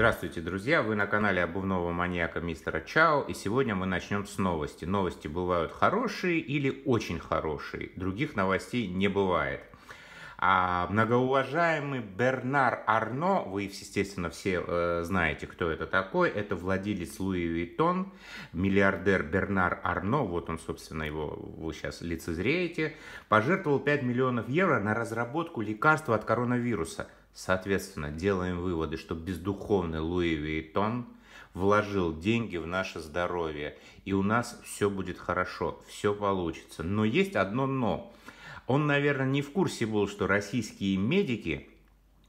Здравствуйте, друзья! Вы на канале обувного маньяка мистера Чао, и сегодня мы начнем с новости. Новости бывают хорошие или очень хорошие, других новостей не бывает. А многоуважаемый Бернар Арно, вы, естественно, все э, знаете, кто это такой, это владелец Луи Виттон, миллиардер Бернар Арно, вот он, собственно, его вы сейчас лицезреете, пожертвовал 5 миллионов евро на разработку лекарства от коронавируса – Соответственно, делаем выводы, что бездуховный Луи Вейтон вложил деньги в наше здоровье, и у нас все будет хорошо, все получится. Но есть одно «но». Он, наверное, не в курсе был, что российские медики,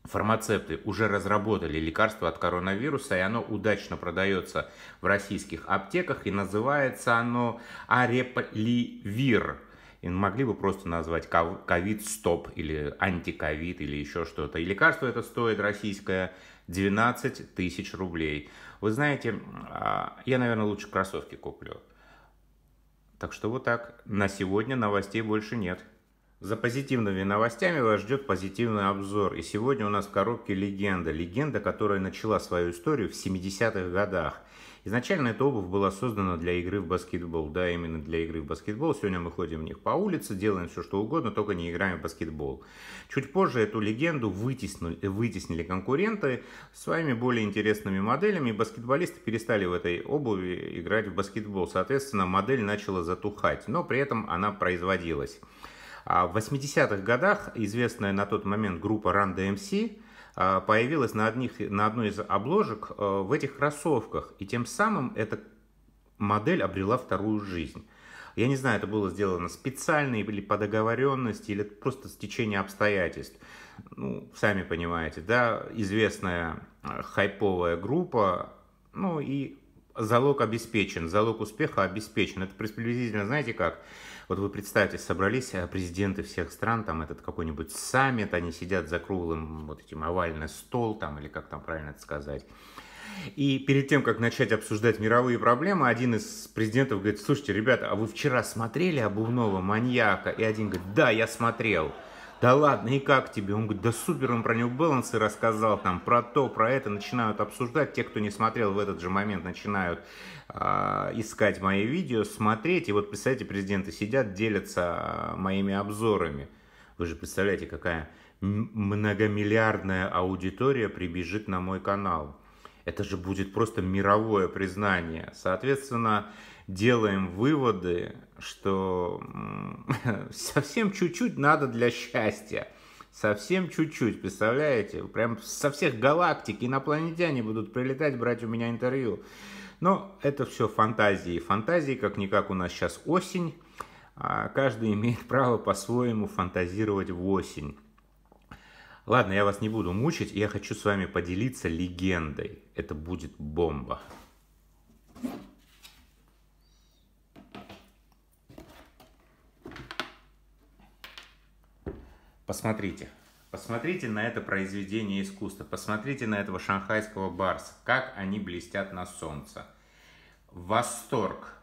фармацевты уже разработали лекарство от коронавируса, и оно удачно продается в российских аптеках, и называется оно «Ареполивир» и могли бы просто назвать ковид-стоп или антиковид или еще что-то. И лекарство это стоит российское 12 тысяч рублей. Вы знаете, а, я, наверное, лучше кроссовки куплю. Так что вот так. На сегодня новостей больше нет. За позитивными новостями вас ждет позитивный обзор. И сегодня у нас в коробке легенда. Легенда, которая начала свою историю в 70-х годах. Изначально эта обувь была создана для игры в баскетбол, да, именно для игры в баскетбол. Сегодня мы ходим в них по улице, делаем все, что угодно, только не играем в баскетбол. Чуть позже эту легенду вытеснули, вытеснили конкуренты своими более интересными моделями, и баскетболисты перестали в этой обуви играть в баскетбол. Соответственно, модель начала затухать, но при этом она производилась. А в 80-х годах известная на тот момент группа Run DMC – а, появилась на, одних, на одной из обложек э, в этих кроссовках. И тем самым эта модель обрела вторую жизнь. Я не знаю, это было сделано специально или по договоренности, или просто с течение обстоятельств. Ну, сами понимаете, да, известная э, хайповая группа, ну и залог обеспечен, залог успеха обеспечен. Это приблизительно, знаете как, вот вы представьте, собрались э, президенты всех стран, там этот какой-нибудь саммит, они сидят за круглым вот этим овальный стол, там, или как там правильно это сказать, и перед тем, как начать обсуждать мировые проблемы, один из президентов говорит, слушайте, ребята, а вы вчера смотрели обувного маньяка? И один говорит, да, я смотрел да ладно, и как тебе? Он говорит, да супер, он про New Balance рассказал, там, про то, про это, начинают обсуждать. Те, кто не смотрел в этот же момент, начинают э, искать мои видео, смотреть. И вот, представьте, президенты сидят, делятся а, моими обзорами. Вы же представляете, какая многомиллиардная аудитория прибежит на мой канал. Это же будет просто мировое признание. Соответственно, делаем выводы, что совсем чуть-чуть надо для счастья. Совсем чуть-чуть, представляете? Прям со всех галактик инопланетяне будут прилетать брать у меня интервью. Но это все фантазии. Фантазии, как-никак, у нас сейчас осень. А каждый имеет право по-своему фантазировать в осень. Ладно, я вас не буду мучить, я хочу с вами поделиться легендой. Это будет бомба. Посмотрите. Посмотрите на это произведение искусства. Посмотрите на этого шанхайского барса. Как они блестят на солнце. Восторг.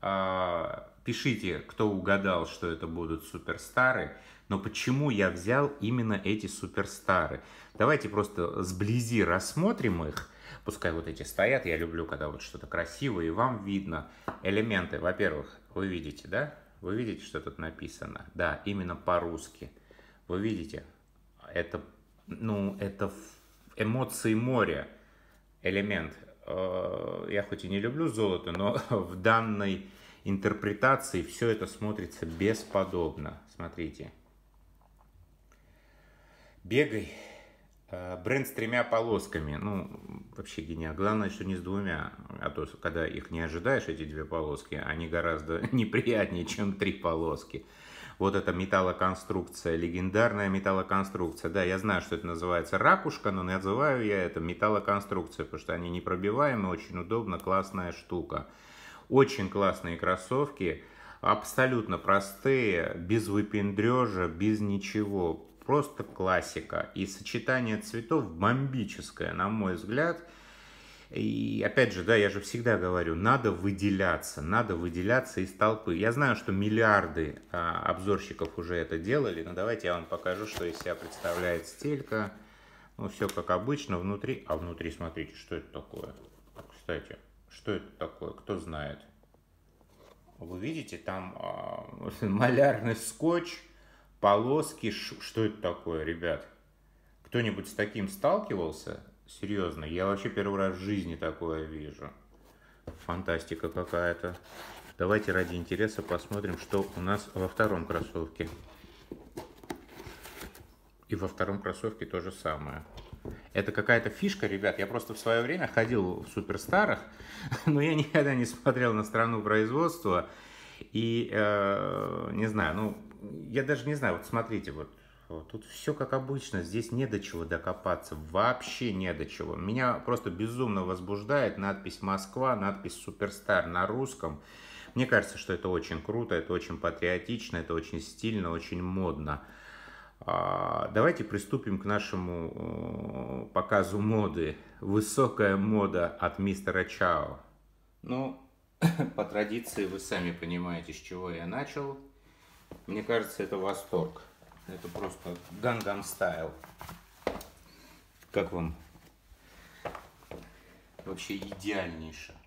А, пишите, кто угадал, что это будут суперстары. Но почему я взял именно эти суперстары? Давайте просто сблизи рассмотрим их. Пускай вот эти стоят. Я люблю, когда вот что-то красивое, и вам видно элементы. Во-первых, вы видите, да? Вы видите, что тут написано? Да, именно по-русски. Вы видите, это, ну, это эмоции моря элемент. Э, я хоть и не люблю золото, но в данной интерпретации все это смотрится бесподобно. Смотрите. Бегай. Э, бренд с тремя полосками. Ну, вообще гениально. Главное, что не с двумя. А то, когда их не ожидаешь, эти две полоски, они гораздо неприятнее, чем три полоски. Вот эта металлоконструкция, легендарная металлоконструкция. Да, я знаю, что это называется ракушка, но называю я это металлоконструкция, потому что они непробиваемые, очень удобно, классная штука. Очень классные кроссовки, абсолютно простые, без выпендрежа, без ничего. Просто классика. И сочетание цветов бомбическое, на мой взгляд – и опять же, да, я же всегда говорю, надо выделяться, надо выделяться из толпы. Я знаю, что миллиарды а, обзорщиков уже это делали, но давайте я вам покажу, что из себя представляет стелька. Ну, все как обычно, внутри... А внутри, смотрите, что это такое? Кстати, что это такое? Кто знает? Вы видите, там а, малярный скотч, полоски. Ш... Что это такое, ребят? Кто-нибудь с таким сталкивался? Серьезно, я вообще первый раз в жизни такое вижу. Фантастика какая-то. Давайте ради интереса посмотрим, что у нас во втором кроссовке. И во втором кроссовке то же самое. Это какая-то фишка, ребят. Я просто в свое время ходил в суперстарах, но я никогда не смотрел на страну производства. И, э, не знаю, ну, я даже не знаю, вот смотрите, вот Тут все как обычно, здесь не до чего докопаться, вообще не до чего. Меня просто безумно возбуждает надпись «Москва», надпись «Суперстар» на русском. Мне кажется, что это очень круто, это очень патриотично, это очень стильно, очень модно. А, давайте приступим к нашему э, показу моды. Высокая мода от мистера Чао. Ну, по традиции вы сами понимаете, с чего я начал. Мне кажется, это восторг. Это просто Гангам Стайл. Как вам? Вообще идеальнейшее?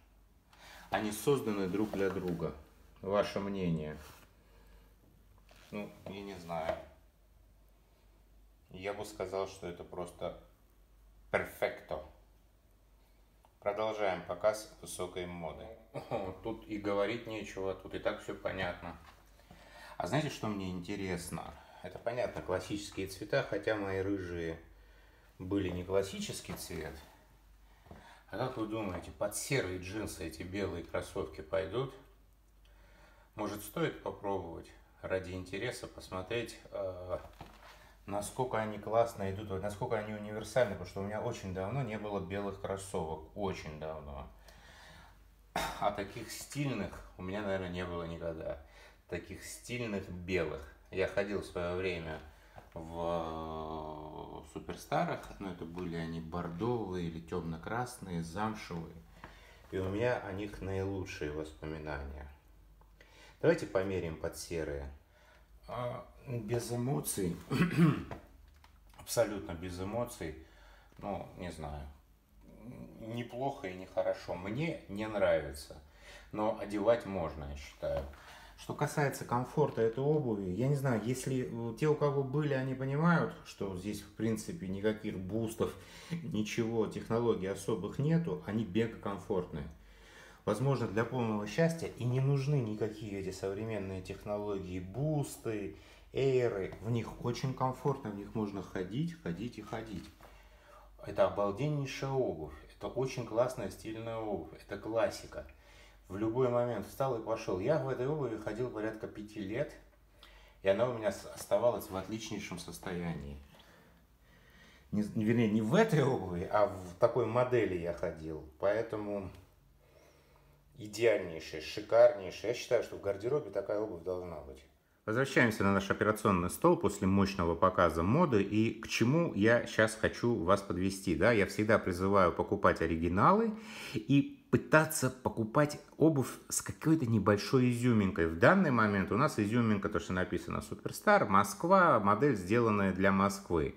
Они созданы друг для друга. Ваше мнение? Ну, я не знаю. Я бы сказал, что это просто перфекто. Продолжаем показ высокой моды. Тут и говорить нечего, тут и так все понятно. А знаете, что мне интересно? Это, понятно, классические цвета, хотя мои рыжие были не классический цвет. А как вы думаете, под серые джинсы эти белые кроссовки пойдут? Может, стоит попробовать ради интереса посмотреть, э, насколько они классно идут, насколько они универсальны, потому что у меня очень давно не было белых кроссовок, очень давно. А таких стильных у меня, наверное, не было никогда. Таких стильных белых. Я ходил в свое время в э, суперстарах, но ну, это были они бордовые или темно-красные, замшевые. И у меня о них наилучшие воспоминания. Давайте померим под серые. А, без эмоций, абсолютно без эмоций, ну, не знаю, неплохо и нехорошо. Мне не нравится, но одевать можно, я считаю. Что касается комфорта этой обуви, я не знаю, если э, те, у кого были, они понимают, что здесь, в принципе, никаких бустов, ничего, технологий особых нету, они бегокомфортные. Возможно, для полного счастья и не нужны никакие эти современные технологии, бусты, эйры. В них очень комфортно, в них можно ходить, ходить и ходить. Это обалденнейшая обувь, это очень классная стильная обувь, это классика в любой момент встал и пошел. Я в этой обуви ходил порядка пяти лет, и она у меня оставалась в отличнейшем состоянии. Не, вернее, не в этой обуви, а в такой модели я ходил. Поэтому идеальнейшая, шикарнейшая. Я считаю, что в гардеробе такая обувь должна быть. Возвращаемся на наш операционный стол после мощного показа моды и к чему я сейчас хочу вас подвести. Да? Я всегда призываю покупать оригиналы и пытаться покупать обувь с какой-то небольшой изюминкой. В данный момент у нас изюминка, то, что написано «Суперстар», «Москва», модель, сделанная для Москвы.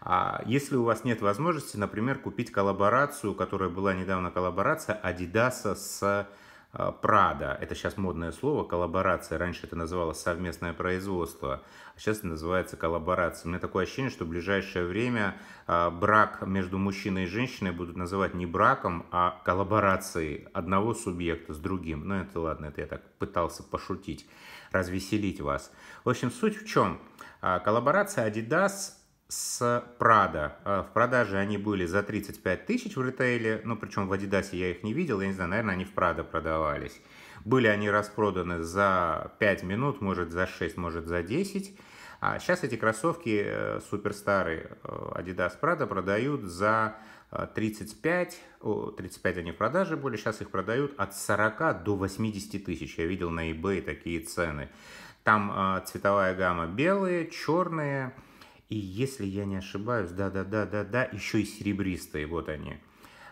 А если у вас нет возможности, например, купить коллаборацию, которая была недавно коллаборация Адидаса с а, Прада, это сейчас модное слово, коллаборация, раньше это называлось совместное производство, а сейчас это называется коллаборация. У меня такое ощущение, что в ближайшее время а, брак между мужчиной и женщиной будут называть не браком, а коллаборацией одного субъекта с другим. Ну это ладно, это я так пытался пошутить, развеселить вас. В общем, суть в чем? А, коллаборация Adidas с Prada. А, в продаже они были за 35 тысяч в ритейле, ну, причем в Adidas я их не видел, я не знаю, наверное, они в Prada продавались. Были они распроданы за 5 минут, может, за 6, может, за 10. А сейчас эти кроссовки э, суперстарые э, Adidas Prada продают за 35, э, 35 они в продаже были, сейчас их продают от 40 до 80 тысяч. Я видел на eBay такие цены. Там цветовая гамма белые, черные, и если я не ошибаюсь, да-да-да-да-да, еще и серебристые, вот они.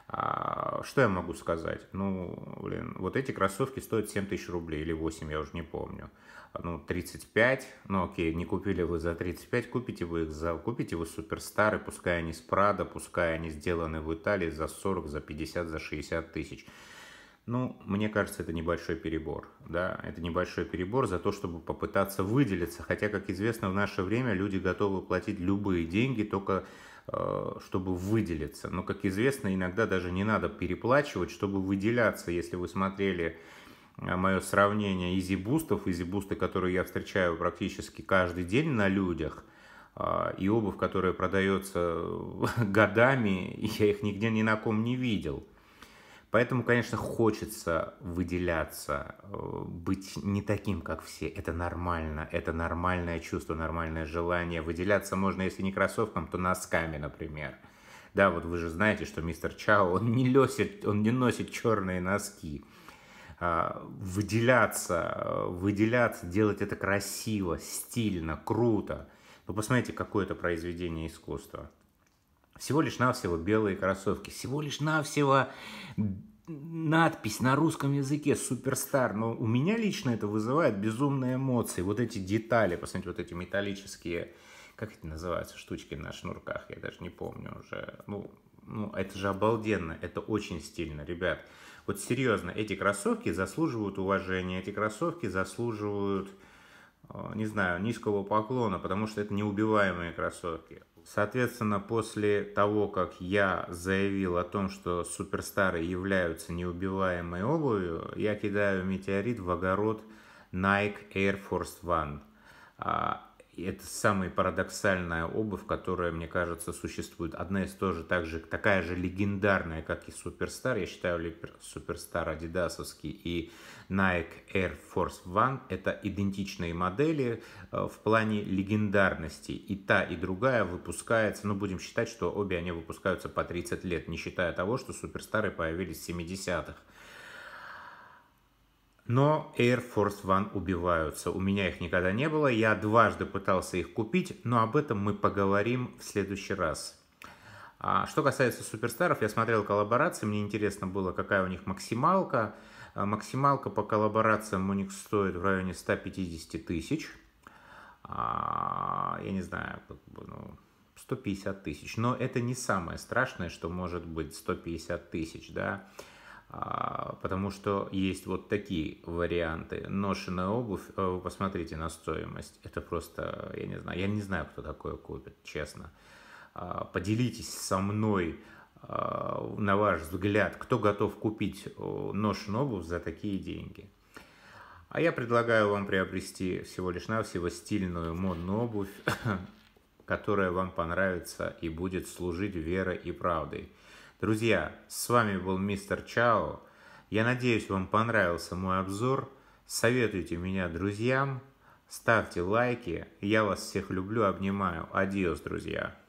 А, что я могу сказать? Ну, блин, вот эти кроссовки стоят 7 тысяч рублей или 8, я уже не помню. Ну, 35, ну окей, не купили вы за 35, купите вы их за... Купите вы суперстары, пускай они с Прада, пускай они сделаны в Италии за 40, за 50, за 60 тысяч. Ну, мне кажется, это небольшой перебор, да, это небольшой перебор за то, чтобы попытаться выделиться, хотя, как известно, в наше время люди готовы платить любые деньги, только э, чтобы выделиться. Но, как известно, иногда даже не надо переплачивать, чтобы выделяться. Если вы смотрели э, мое сравнение изи-бустов, изи-бусты, которые я встречаю практически каждый день на людях, э, и обувь, которая продается годами, я их нигде ни на ком не видел – Поэтому, конечно, хочется выделяться, э, быть не таким, как все. Это нормально, это нормальное чувство, нормальное желание. Выделяться можно, если не кроссовком, то носками, например. Да, вот вы же знаете, что мистер Чао, он не, лосит, он не носит черные носки. А, выделяться, э, выделяться, делать это красиво, стильно, круто. Вы посмотрите, какое это произведение искусства. Всего лишь навсего белые кроссовки, всего лишь навсего надпись на русском языке «Суперстар», но у меня лично это вызывает безумные эмоции. Вот эти детали, посмотрите, вот эти металлические, как это называется, штучки на шнурках, я даже не помню уже. Ну, ну, это же обалденно, это очень стильно, ребят. Вот серьезно, эти кроссовки заслуживают уважения, эти кроссовки заслуживают, э, не знаю, низкого поклона, потому что это неубиваемые кроссовки. Соответственно, после того, как я заявил о том, что суперстары являются неубиваемой обувью, я кидаю метеорит в огород Nike Air Force One. А, и это самая парадоксальная обувь, которая, мне кажется, существует. Одна из тоже так же, такая же легендарная, как и Суперстар. Я считаю, Суперстар Адидасовский и Nike Air Force One – это идентичные модели э, в плане легендарности. И та, и другая выпускается, ну, будем считать, что обе они выпускаются по 30 лет, не считая того, что Суперстары появились в 70-х но Air Force One убиваются. У меня их никогда не было. Я дважды пытался их купить, но об этом мы поговорим в следующий раз. А что касается суперстаров, я смотрел коллаборации, мне интересно было, какая у них максималка. А, максималка по коллаборациям у них стоит в районе 150 тысяч. А, я не знаю, как бы, ну, 150 тысяч. Но это не самое страшное, что может быть 150 тысяч, да. А, потому что есть вот такие варианты. Ношеная обувь, э, вы посмотрите на стоимость, это просто, я не знаю, я не знаю, кто такое купит, честно. А, поделитесь со мной, а, на ваш взгляд, кто готов купить э, ношеную обувь за такие деньги. А я предлагаю вам приобрести всего лишь навсего стильную модную обувь, которая вам понравится и будет служить верой и правдой. Друзья, с вами был мистер Чао. Я надеюсь, вам понравился мой обзор. Советуйте меня друзьям, ставьте лайки. Я вас всех люблю, обнимаю. Адиос, друзья.